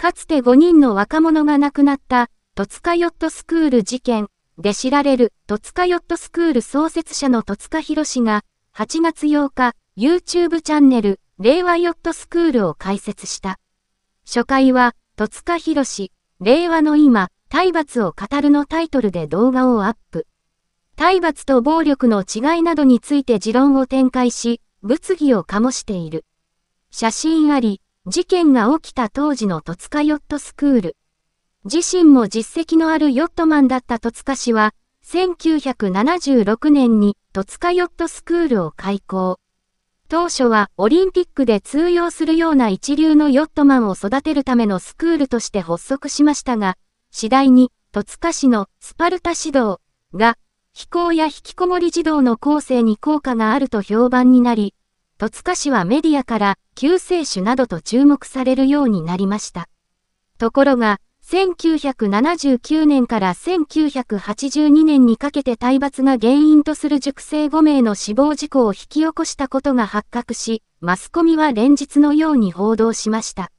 かつて5人の若者が亡くなった、戸塚ヨットスクール事件で知られる戸塚ヨットスクール創設者の戸塚博士が、8月8日、YouTube チャンネル、令和ヨットスクールを開設した。初回は、戸塚博士、令和の今、体罰を語るのタイトルで動画をアップ。体罰と暴力の違いなどについて持論を展開し、物議を醸している。写真あり、事件が起きた当時の戸塚ヨットスクール。自身も実績のあるヨットマンだった戸塚氏は、1976年に戸塚ヨットスクールを開校。当初はオリンピックで通用するような一流のヨットマンを育てるためのスクールとして発足しましたが、次第に戸塚市のスパルタ指導が、飛行や引きこもり児童の後世に効果があると評判になり、戸塚市はメディアから救世主などと注目されるようになりました。ところが、1979年から1982年にかけて体罰が原因とする熟成5名の死亡事故を引き起こしたことが発覚し、マスコミは連日のように報道しました。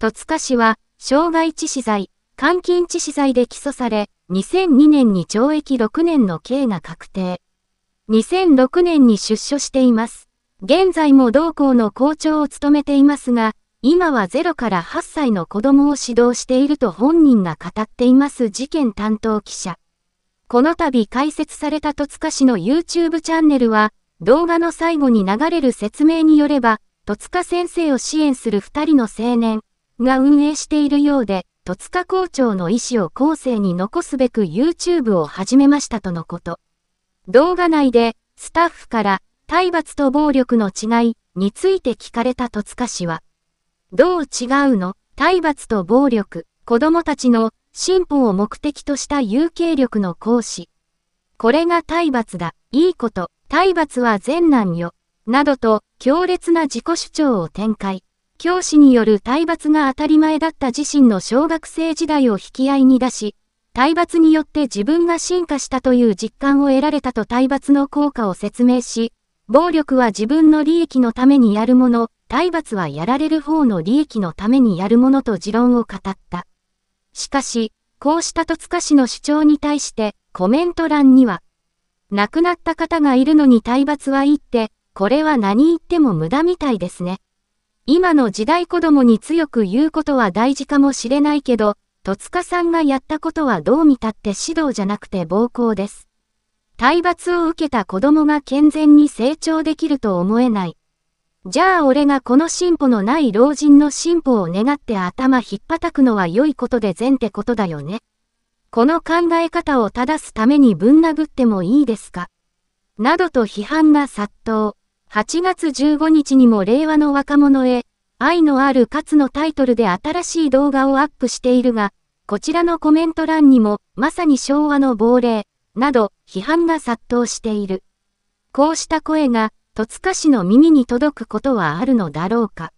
戸塚市は、傷害致死罪、監禁致死罪で起訴され、2002年に懲役6年の刑が確定。2006年に出所しています。現在も同校の校長を務めていますが、今は0から8歳の子供を指導していると本人が語っています事件担当記者。この度開設された戸塚市の YouTube チャンネルは、動画の最後に流れる説明によれば、戸塚先生を支援する2人の青年が運営しているようで、戸塚校長の意思を後世に残すべく YouTube を始めましたとのこと。動画内で、スタッフから、体罰と暴力の違いについて聞かれた戸塚氏は、どう違うの体罰と暴力、子供たちの進歩を目的とした有形力の行使。これが体罰だ、いいこと、体罰は善なんよ、などと強烈な自己主張を展開。教師による体罰が当たり前だった自身の小学生時代を引き合いに出し、体罰によって自分が進化したという実感を得られたと体罰の効果を説明し、暴力は自分の利益のためにやるもの、体罰はやられる方の利益のためにやるものと持論を語った。しかし、こうした戸塚氏の主張に対してコメント欄には、亡くなった方がいるのに体罰はいいって、これは何言っても無駄みたいですね。今の時代子供に強く言うことは大事かもしれないけど、戸塚さんがやったことはどう見たって指導じゃなくて暴行です。体罰を受けた子供が健全に成長できると思えない。じゃあ俺がこの進歩のない老人の進歩を願って頭ひっぱたくのは良いことで善ってことだよね。この考え方を正すためにぶん殴ってもいいですかなどと批判が殺到。8月15日にも令和の若者へ、愛のある勝のタイトルで新しい動画をアップしているが、こちらのコメント欄にも、まさに昭和の亡霊、など批判が殺到している。こうした声が戸塚市の耳に届くことはあるのだろうか。